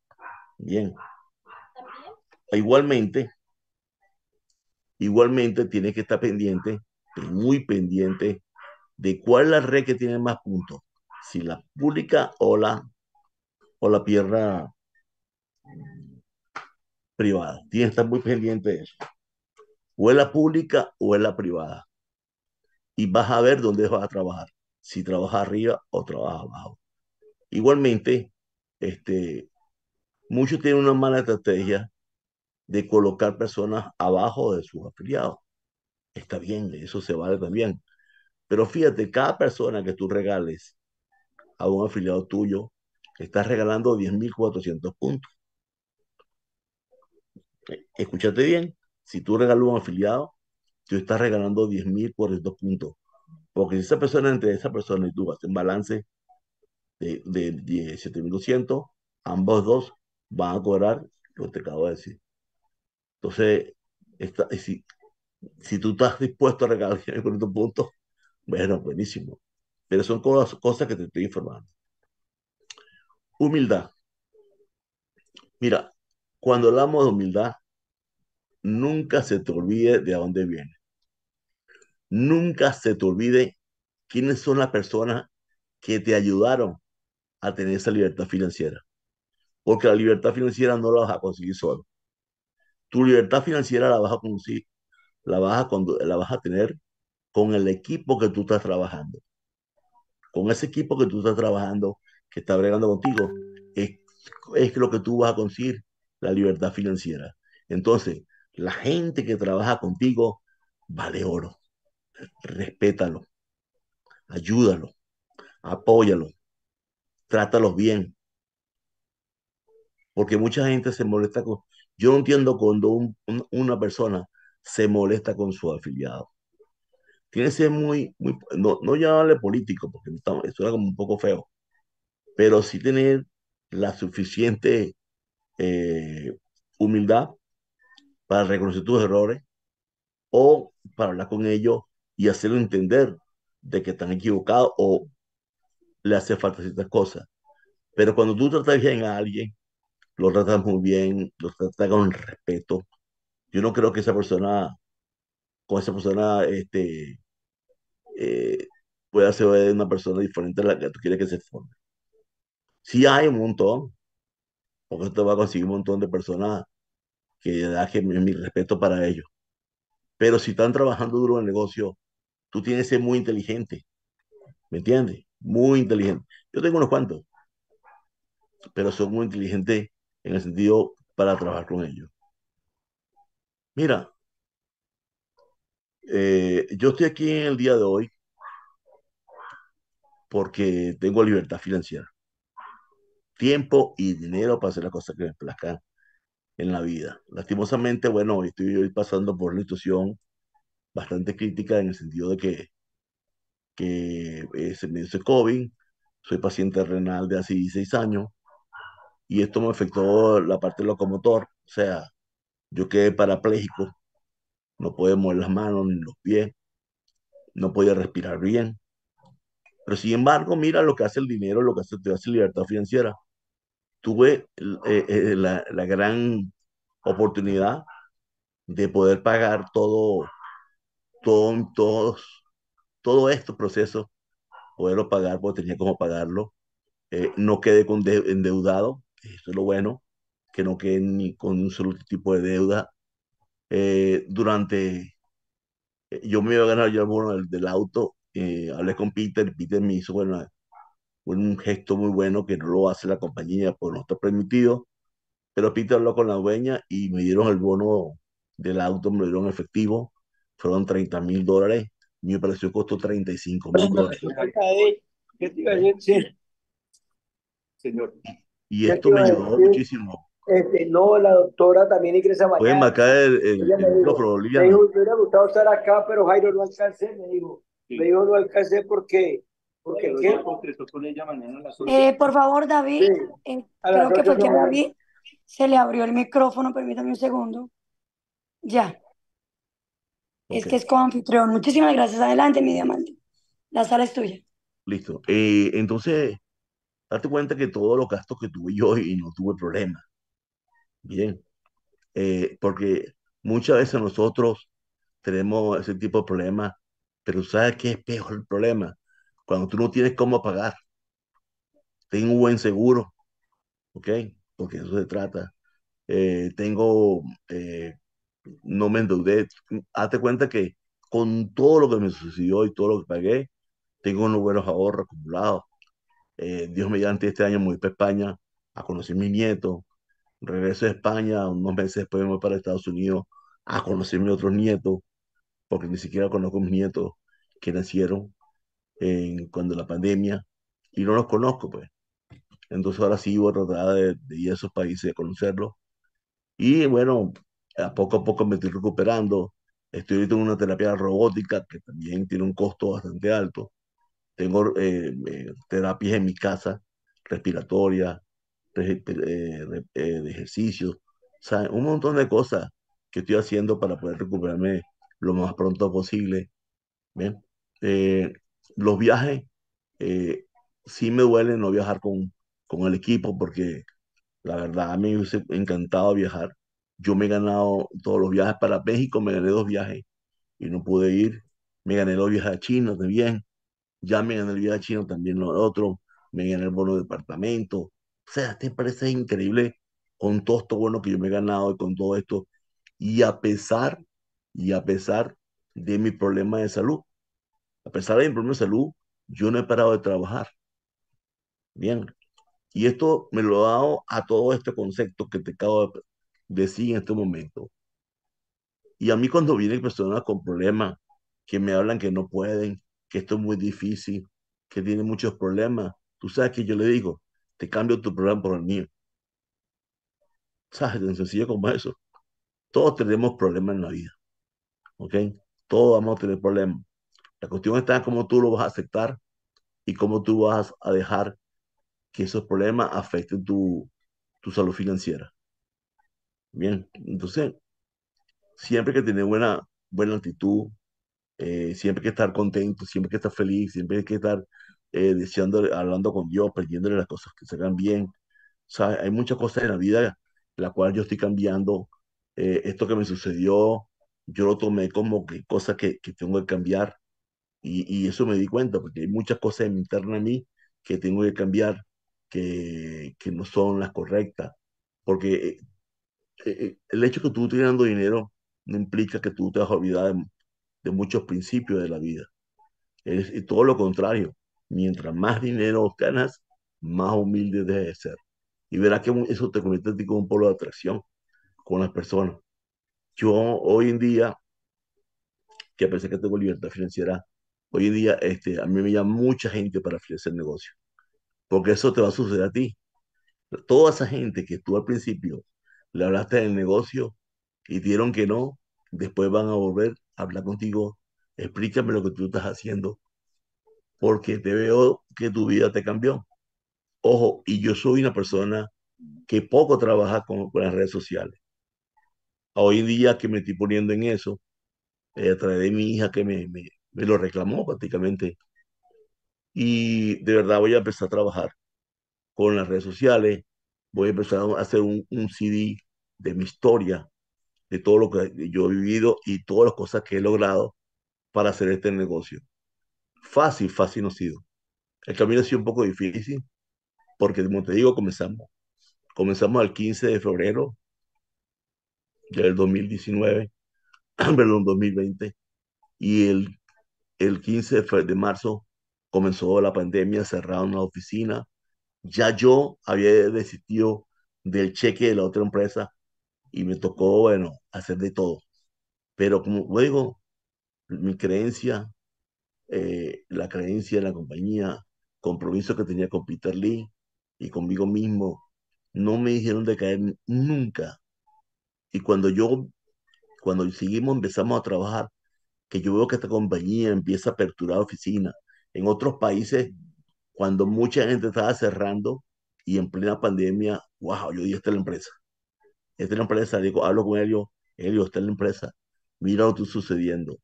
Bien. E igualmente, Igualmente, tienes que estar pendiente, muy pendiente, de cuál es la red que tiene más puntos, si la pública o la, o la pierna privada. Tienes que estar muy pendiente de eso. O es la pública o es la privada. Y vas a ver dónde vas a trabajar, si trabajas arriba o trabajas abajo. Igualmente, este, muchos tienen una mala estrategia de colocar personas abajo de sus afiliados. Está bien, eso se vale también. Pero fíjate, cada persona que tú regales a un afiliado tuyo, estás regalando 10.400 puntos. E, escúchate bien, si tú regalas a un afiliado, tú estás regalando 10.400 puntos. Porque si esa persona, entre esa persona y tú, hacen balance de, de 17.200, ambos dos van a cobrar lo que te acabo de decir. Entonces, si, si, tú estás dispuesto a regalar dinero [laughs] punto estos puntos, bueno, buenísimo. Pero son cosas, cosas que te estoy informando. Humildad. Mira, cuando hablamos de humildad, nunca se te olvide de a dónde viene. Nunca se te olvide quiénes son las personas que te ayudaron a tener esa libertad financiera. Porque la libertad financiera no la vas a conseguir solo. Tu libertad financiera la vas a la vas a, la vas a tener con el equipo que tú estás trabajando. Con ese equipo que tú estás trabajando, que está bregando contigo, es, es lo que tú vas a conseguir, la libertad financiera. Entonces, la gente que trabaja contigo vale oro. Respétalo, ayúdalo, apóyalo, trátalos bien. Porque mucha gente se molesta con, yo no entiendo cuando una persona se molesta con su afiliado. Tiene que ser muy, no, llamarle político, porque era como un poco feo, pero sí tener la suficiente eh, humildad para reconocer tus errores o para hablar con ellos y hacerlo entender de que están equivocados o le hace falta ciertas cosas. Pero cuando tú tratas bien a alguien, lo tratas muy bien, lo tratan con respeto. Yo no creo que esa persona, con esa persona, este, eh, pueda ser una persona diferente a la que tú quieres que se forme. Si hay un montón, porque esto va a conseguir un montón de personas que le mi, mi respeto para ellos. Pero si están trabajando duro en el negocio, tú tienes que ser muy inteligente. ¿Me entiendes? Muy inteligente. Yo tengo unos cuantos, pero son muy inteligentes en el sentido para trabajar con ellos. Mira, eh, yo estoy aquí en el día de hoy porque tengo libertad financiera, tiempo y dinero para hacer las cosas que me plazcan en la vida. Lastimosamente, bueno, estoy pasando por una situación bastante crítica en el sentido de que, que eh, se me dice COVID, soy paciente renal de hace 16 años, y esto me afectó la parte locomotor, o sea, yo quedé parapléjico, no podía mover las manos ni los pies, no podía respirar bien. Pero sin embargo, mira lo que hace el dinero, lo que hace, te hace libertad financiera. Tuve eh, eh, la, gran oportunidad de poder pagar todo, todo, todos, todo estos procesos, poderlo pagar porque tenía como pagarlo. Eh, no quedé con endeudado, eso es lo bueno, que no queden ni con un solo tipo de deuda. Eh, durante, eh, yo me iba a ganar yo el bono del auto, eh, hablé con Peter, Peter me hizo bueno, un gesto muy bueno que no lo hace la compañía por no está permitido, pero Peter habló con la dueña y me dieron el bono del auto, me lo dieron efectivo, fueron 30 mil dólares, mi operación costó 35 mil dólares. ¿Qué te iba a Señor. Y esto me ayudó muchísimo. Este, no, la doctora también ingresa mañana. Pueden marcar el, el, el me dijo, me hubiera gustado estar acá, pero Jairo no alcancé, me dijo. Me dijo, no alcancé porque... porque ¿qué? con ella mañana eh, por favor, David, eh, creo que fue que a David se le abrió el micrófono, permítame un segundo. Ya. Es que es co-anfitrión. Muchísimas gracias. Adelante, mi diamante. La sala es tuya. Listo. Eh, entonces, date cuenta que todos los gastos que tuve yo y no tuve problema. Bien, eh, porque muchas veces nosotros tenemos ese tipo de problemas, pero ¿sabes qué es peor el problema? Cuando tú no tienes cómo pagar, tengo un buen seguro, ¿ok? Porque eso se trata. Eh, tengo, eh, no me endeudé. Date cuenta que con todo lo que me sucedió y todo lo que pagué, tengo unos buenos ahorros acumulados. Eh, Dios me mediante este año me voy para España a conocer a mis nietos. Regreso a España, unos meses después me voy para Estados Unidos a conocer a mis otros nietos, porque ni siquiera conozco a mis nietos que nacieron en, cuando la pandemia y no los conozco, pues. Entonces ahora sí voy a tratar de, ir a esos países, a conocerlos. Y bueno, poco a poco me estoy recuperando. Estoy ahorita en una terapia robótica que también tiene un costo bastante alto tengo eh, eh, terapias en mi casa, respiratorias, eh, de ejercicios, un montón de cosas que estoy haciendo para poder recuperarme lo más pronto posible. los viajes, sí me duele no viajar con, con el equipo porque la verdad me hubiese encantado viajar. Yo me he ganado todos los viajes para México, me gané dos viajes y no pude ir. Me gané los viajes a China también me en el Vida Chino también lo otro me gané el bono de departamento. O sea, te parece increíble con todo esto bueno que yo me he ganado y con todo esto. Y a pesar, y a pesar de mi problema de salud, a pesar de mi problema de salud, yo no he parado de trabajar. Bien. Y esto me lo ha dado a todo este concepto que te acabo de decir en este momento. Y a mí cuando vienen personas con problemas que me hablan que no pueden, que esto es muy difícil, que tiene muchos problemas. Tú sabes que yo le digo, te cambio tu problema por el mío. ¿Sabes? Tan sencillo como eso. Todos tenemos problemas en la vida. ¿Ok? Todos vamos a tener problemas. La cuestión está en cómo tú lo vas a aceptar y cómo tú vas a dejar que esos problemas afecten tu, tu salud financiera. Bien, entonces, siempre que tienes buena, buena actitud, eh, siempre hay que estar contento, siempre hay que estar feliz, siempre hay que estar eh, deseando, hablando con Dios, pidiéndole las cosas que salgan bien. O sea, hay muchas cosas en la vida la cual yo estoy cambiando. Eh, esto que me sucedió, yo lo tomé como que cosas que, que tengo que cambiar. Y, y, eso me di cuenta, porque hay muchas cosas en interna a mí que tengo que cambiar, que, que no son las correctas. Porque el hecho que tú estés ganando dinero no implica que tú te vas a olvidar de, de muchos principios de la vida. Es, todo lo contrario. Mientras más dinero ganas, más humilde debes de ser. Y verás que eso te conecta a ti un polo de atracción, con las personas. Yo hoy en día, que pensé que tengo libertad financiera, hoy en día este, a mí me llama mucha gente para financiar negocio. Porque eso te va a suceder a ti. Toda esa gente que tú al principio le hablaste del negocio y dieron que no, después van a volver a hablar contigo, explícame lo que tú estás haciendo, porque te veo que tu vida te cambió. Ojo, y yo soy una persona que poco trabaja con, las redes sociales. Hoy en día que me estoy poniendo en eso, eh, a través de mi hija que me, lo reclamó prácticamente. Y de verdad voy a empezar a trabajar con las redes sociales, voy a empezar a hacer un, un, CD de mi historia, de todo lo que yo he vivido y todas las cosas que he logrado para hacer este negocio. Fácil, fácil no ha sido. El camino ha sido un poco difícil porque, como te digo, comenzamos. Comenzamos el 15 de febrero del 2019, [clears throat] perdón, 2020, y el, el 15 de, de marzo comenzó la pandemia, cerraron la oficina. Ya yo había desistido del cheque de la otra empresa y me tocó, bueno, hacer de todo. Pero como luego, mi creencia, eh, la creencia en la compañía, compromiso que tenía con Peter Lee y conmigo mismo, no me dijeron de caer nunca. Y cuando yo, cuando seguimos, empezamos a trabajar, que yo veo que esta compañía empieza a aperturar oficinas. En otros países, cuando mucha gente estaba cerrando y en plena pandemia, wow, yo di esta la empresa esta es la empresa, hablo con ellos, Helio, está en la empresa, mira lo que está sucediendo.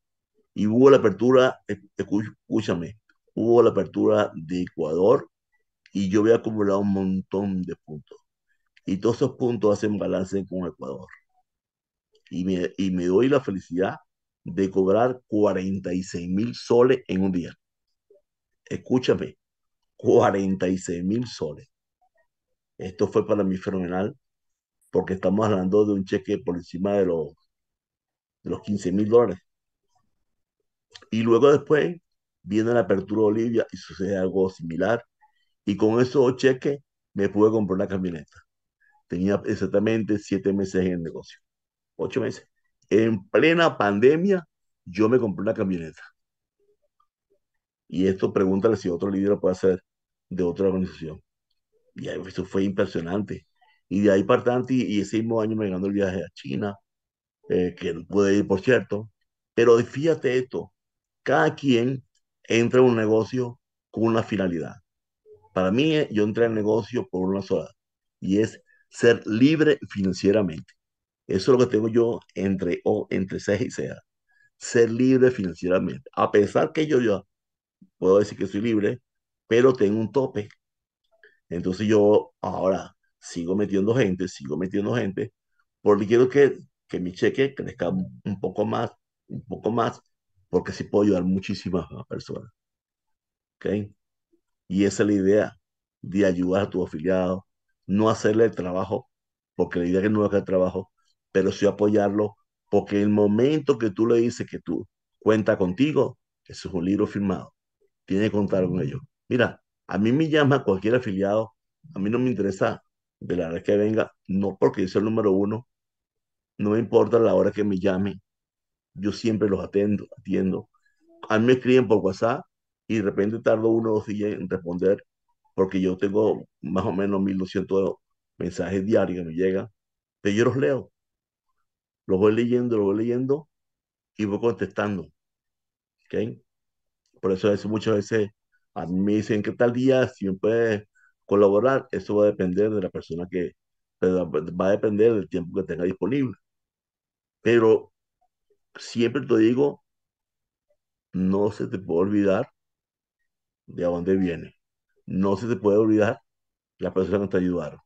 Y hubo la apertura, escúchame, hubo la apertura de Ecuador y yo había acumulado un montón de puntos. Y todos esos puntos hacen balance con Ecuador. Y me, y me doy la felicidad de cobrar 46 mil soles en un día. Escúchame, 46 mil soles. Esto fue para mí fenomenal porque estamos hablando de un cheque por encima de los, los 15 mil dólares. Y luego después viene la apertura de Olivia y sucede algo similar. Y con esos cheques me pude comprar una camioneta. Tenía exactamente siete meses en el negocio. Ocho meses. En plena pandemia, yo me compré una camioneta. Y esto pregúntale si otro líder puede hacer de otra organización. Y eso fue impresionante. Y de ahí partante, y ese mismo año me ganó el viaje a China, eh, que no pude ir, por cierto. Pero fíjate esto, cada quien entra en un negocio con una finalidad. Para mí, eh, yo entré al negocio por una sola, y es ser libre financieramente. Eso es lo que tengo yo entre O, entre seis y sea Ser libre financieramente. A pesar que yo ya puedo decir que soy libre, pero tengo un tope. Entonces yo ahora sigo metiendo gente, sigo metiendo gente, porque quiero que, que mi cheque crezca un poco más, un poco más, porque así puedo ayudar muchísimas personas. ¿Ok? Y esa es la idea de ayudar a tu afiliado, no hacerle el trabajo, porque la idea es que no haga el trabajo, pero sí apoyarlo, porque el momento que tú le dices que tú cuenta contigo, eso es un libro firmado, tiene que contar con ello. Mira, a mí me llama cualquier afiliado, a mí no me interesa de la hora que venga, no porque es el número uno, no me importa la hora que me llame, yo siempre los atiendo atiendo. A mí me escriben por WhatsApp y de repente tardo uno o dos días en responder porque yo tengo más o menos 1200 mensajes diarios que me llegan, pero yo los leo, los voy leyendo, los voy leyendo y voy contestando. ¿okay? Por eso, es muchas veces a mí me dicen, ¿qué tal día? siempre colaborar, eso va a depender de la persona que, va a depender del tiempo que tenga disponible. Pero siempre te digo, no se te puede olvidar de a dónde viene. No se te puede olvidar la persona que te ayudaron.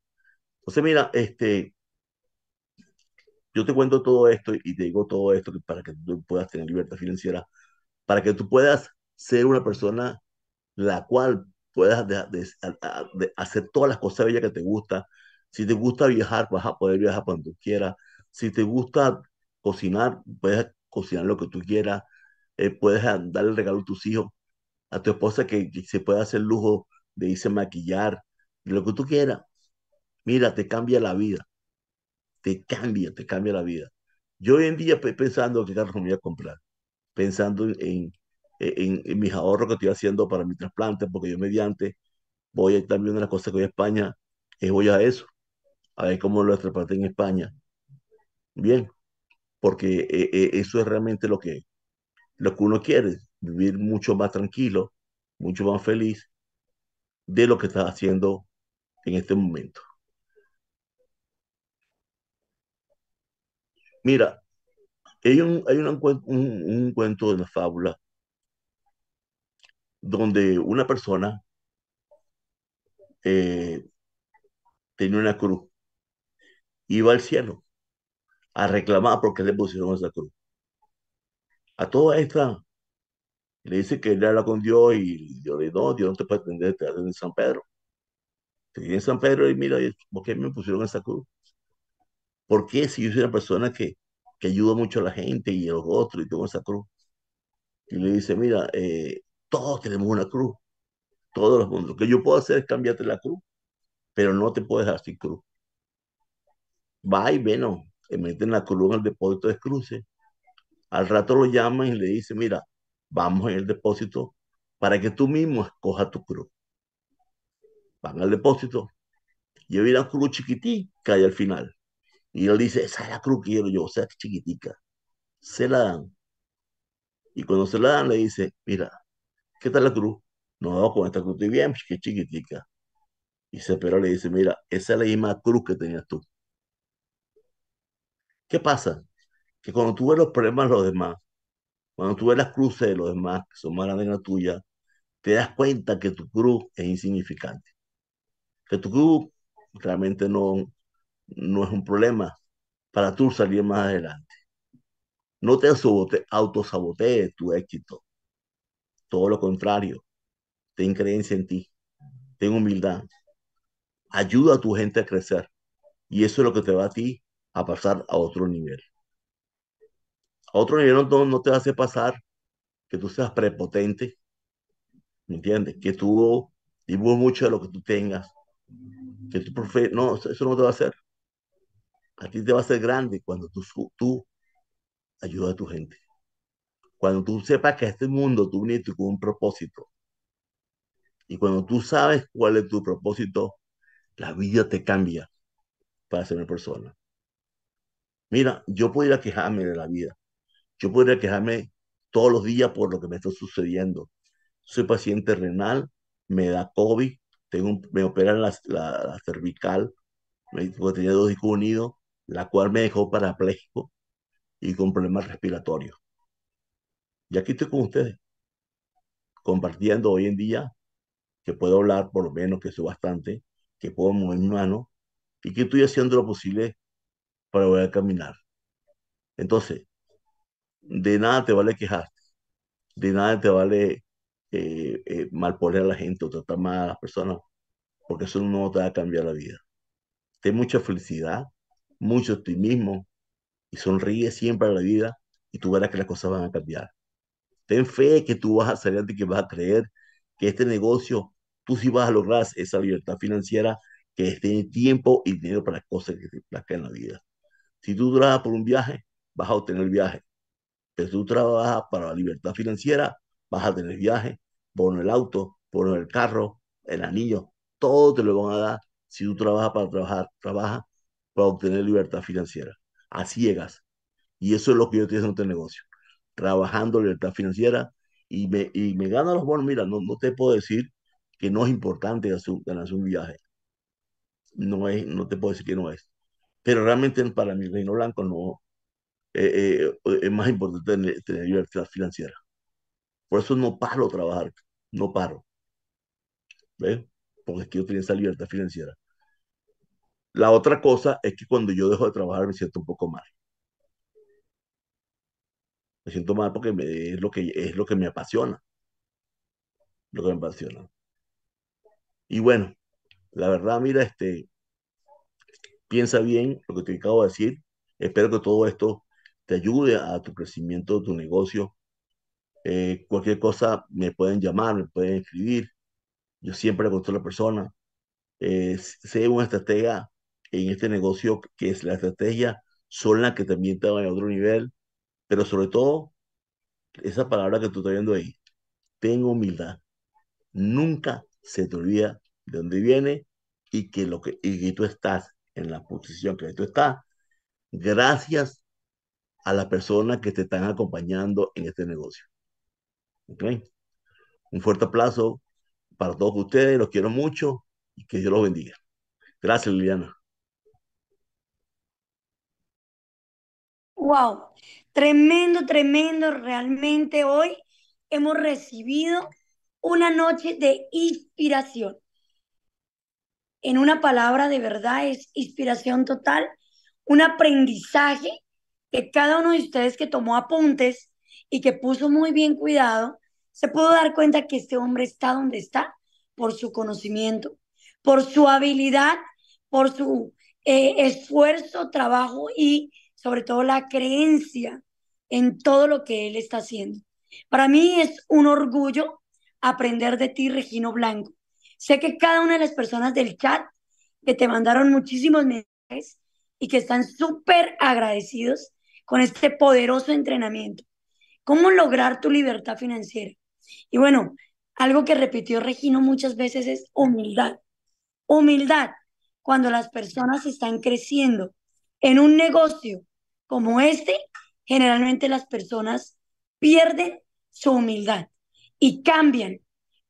Entonces, mira, este, yo te cuento todo esto y te digo todo esto para que tú puedas tener libertad financiera, para que tú puedas ser una persona la cual puedas hacer todas las cosas bellas que te gusta. Si te gusta viajar, vas a poder viajar cuando quieras. Si te gusta cocinar, puedes cocinar lo que tú quieras. Eh, puedes darle el regalo a tus hijos, a tu esposa que, se pueda hacer lujo de irse a maquillar, lo que tú quieras. Mira, te cambia la vida. Te cambia, te cambia la vida. Yo hoy en día estoy pensando qué carro me voy a comprar, pensando en, eh, en, mis ahorros que estoy haciendo para mi trasplante, porque yo mediante voy a estar una de las cosas que voy a España, es voy a eso, a ver cómo lo trasplante en España. Bien, porque eh, eh, eso es realmente lo que, lo que uno quiere, vivir mucho más tranquilo, mucho más feliz de lo que estás haciendo en este momento. Mira, hay un, hay un, cuento de una fábula donde una persona eh, tenía una cruz, iba al cielo a reclamar porque le pusieron esa cruz. A toda esta le dice que él habla con Dios y Dios le dice, no, Dios no te puede atender, te en San Pedro. Te en San Pedro y mira, ¿por qué me pusieron esa cruz? ¿Por si yo soy una persona que, que ayuda mucho a la gente y a los otros y tengo esa cruz? Y le dice, mira, eh, todos tenemos una cruz. Todos los mundos. Lo que yo puedo hacer es cambiarte la cruz, pero no te puedes hacer sin cruz. Va y ven. no. meten la cruz en el depósito de cruces. Al rato lo llaman y le dicen, mira, vamos en el depósito para que tú mismo escojas tu cruz. Van al depósito. Yo vi la cruz chiquitica y al final. Y él dice, esa es la cruz que quiero yo, o sea, chiquitica. Se la dan. Y cuando se la dan, le dice, mira, ¿qué tal la cruz? No, con esta cruz estoy bien, pues, que chiquitica. Y Cepero le dice, mira, esa es la misma cruz que tenías tú. ¿Qué pasa? Que cuando tú ves los problemas de los demás, cuando tú ves las cruces de los demás, que son más grandes que la tuya, te das cuenta que tu cruz es insignificante. Que tu cruz realmente no, no es un problema para tú salir más adelante. No te autosabotees tu éxito. Todo lo contrario, ten creencia en ti, ten humildad, ayuda a tu gente a crecer. Y eso es lo que te va a ti a pasar a otro nivel. A otro nivel no, no te hace pasar que tú seas prepotente, ¿me entiendes? Que tú dibujes mucho de lo que tú tengas. Que tú profe no, eso no te va a hacer. A ti te va a hacer grande cuando tú, tú ayudas a tu gente. Cuando tú sepas que este mundo tú viniste con un propósito, y cuando tú sabes cuál es tu propósito, la vida te cambia para ser una persona. Mira, yo podría quejarme de la vida. Yo podría quejarme todos los días por lo que me está sucediendo. Soy paciente renal, me da COVID, tengo me operan la, cervical, me, tenía dos discos unidos, la cual me dejó parapléjico y con problemas respiratorios. Y aquí estoy con ustedes, compartiendo hoy en día, que puedo hablar por lo menos, que soy bastante, que puedo mover mi mano y que estoy haciendo lo posible para volver a caminar. Entonces, de nada te vale quejarte, de nada te vale eh, eh, malponer a la gente o tratar mal a las personas, porque eso no te va a cambiar la vida. Ten mucha felicidad, mucho optimismo y sonríe siempre a la vida y tú verás que las cosas van a cambiar. Ten fe que tú vas a salir adelante, que vas a creer que este negocio, tú sí vas a lograr esa libertad financiera que esté tiempo y dinero para cosas que te plazcan en la vida. Si tú trabajas por un viaje, vas a obtener viaje. si tú trabajas para la libertad financiera, vas a tener viaje, pon el auto, por el carro, el anillo, todo te lo van a dar si tú trabajas para trabajar, trabaja para obtener libertad financiera. así ciegas. Y eso es lo que yo te en este negocio trabajando libertad financiera y me, y me gana los bonos. Mira, no, te puedo decir que no es importante ganarse un viaje. No, es, no te puedo decir que no es. Pero realmente para mi Reino Blanco no eh, eh, es más importante tener libertad financiera. Por eso no paro trabajar, no paro. ¿Ves? Porque quiero tener esa libertad financiera. La otra cosa es que cuando yo dejo de trabajar me siento un poco mal. Me siento mal porque es, lo que, es lo que me apasiona. Lo que me apasiona. Y bueno, la verdad, mira, este, piensa bien lo que te acabo de decir. Espero que todo esto te ayude a tu crecimiento, de tu negocio. Eh, cualquier cosa me pueden llamar, me pueden escribir. Yo siempre gusto a la persona. Eh, sé una estratega en este negocio que es la estrategia son las que también te en a otro nivel pero sobre todo, esa palabra que tú estás viendo ahí, tengo humildad. Nunca se te olvida de dónde viene y que, lo que, y tú estás en la posición que tú estás, gracias a las personas que te están acompañando en este negocio. ¿Ok? Un fuerte aplauso para todos ustedes, los quiero mucho y que Dios los bendiga. Gracias, Liliana. Wow, Tremendo, tremendo. Realmente hoy hemos recibido una noche de inspiración. En una palabra de verdad es inspiración total, un aprendizaje que cada uno de ustedes que tomó apuntes y que puso muy bien cuidado, se pudo dar cuenta que este hombre está donde está por su conocimiento, por su habilidad, por su eh, esfuerzo, trabajo y sobre todo la creencia en todo lo que él está haciendo. Para mí es un orgullo aprender de ti, Regino Blanco. Sé que cada una de las personas del chat que te mandaron muchísimos mensajes y que están súper agradecidos con este poderoso entrenamiento. ¿Cómo lograr tu libertad financiera? Y bueno, algo que repitió Regino muchas veces es humildad. Humildad. Cuando las personas están creciendo en un negocio como este, generalmente las personas pierden su humildad y cambian,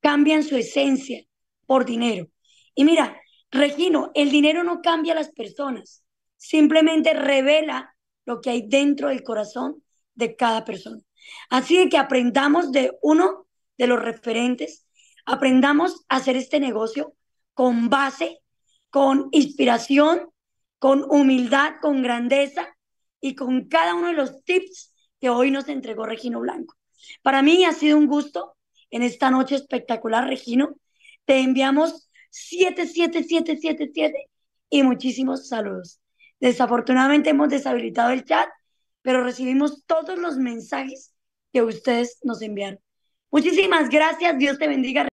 cambian su esencia por dinero. Y mira, Regino, el dinero no cambia a las personas, simplemente revela lo que hay dentro del corazón de cada persona. Así que aprendamos de uno de los referentes, aprendamos a hacer este negocio con base, con inspiración, con humildad, con grandeza y con cada uno de los tips que hoy nos entregó Regino Blanco. Para mí ha sido un gusto en esta noche espectacular, Regino. Te enviamos 77777 y muchísimos saludos. Desafortunadamente hemos deshabilitado el chat, pero recibimos todos los mensajes que ustedes nos enviaron. Muchísimas gracias. Dios te bendiga.